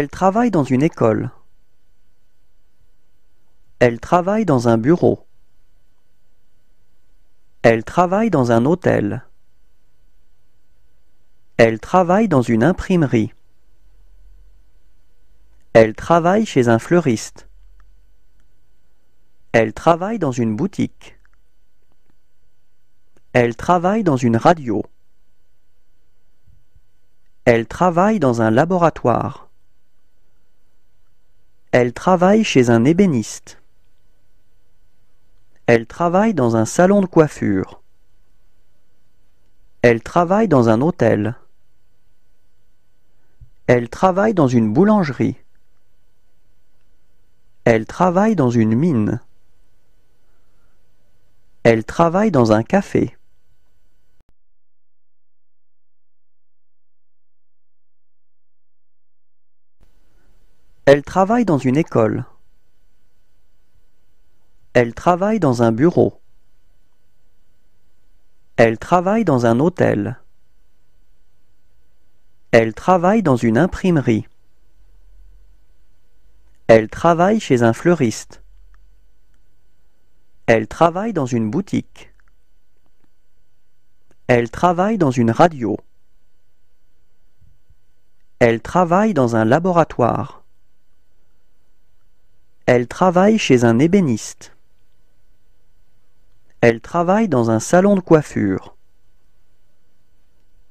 Elle travaille dans une école. Elle travaille dans un bureau. Elle travaille dans un hôtel. Elle travaille dans une imprimerie. Elle travaille chez un fleuriste. Elle travaille dans une boutique. Elle travaille dans une radio. Elle travaille dans un laboratoire. Elle travaille chez un ébéniste. Elle travaille dans un salon de coiffure. Elle travaille dans un hôtel. Elle travaille dans une boulangerie. Elle travaille dans une mine. Elle travaille dans un café. Elle travaille dans une école. Elle travaille dans un bureau. Elle travaille dans un hôtel. Elle travaille dans une imprimerie. Elle travaille chez un fleuriste. Elle travaille dans une boutique. Elle travaille dans une radio. Elle travaille dans un laboratoire. Elle travaille chez un ébéniste. Elle travaille dans un salon de coiffure.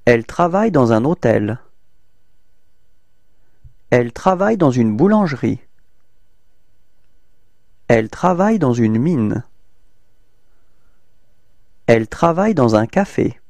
Elle travaille dans un hôtel. Elle travaille dans une boulangerie. Elle travaille dans une mine. Elle travaille dans un café.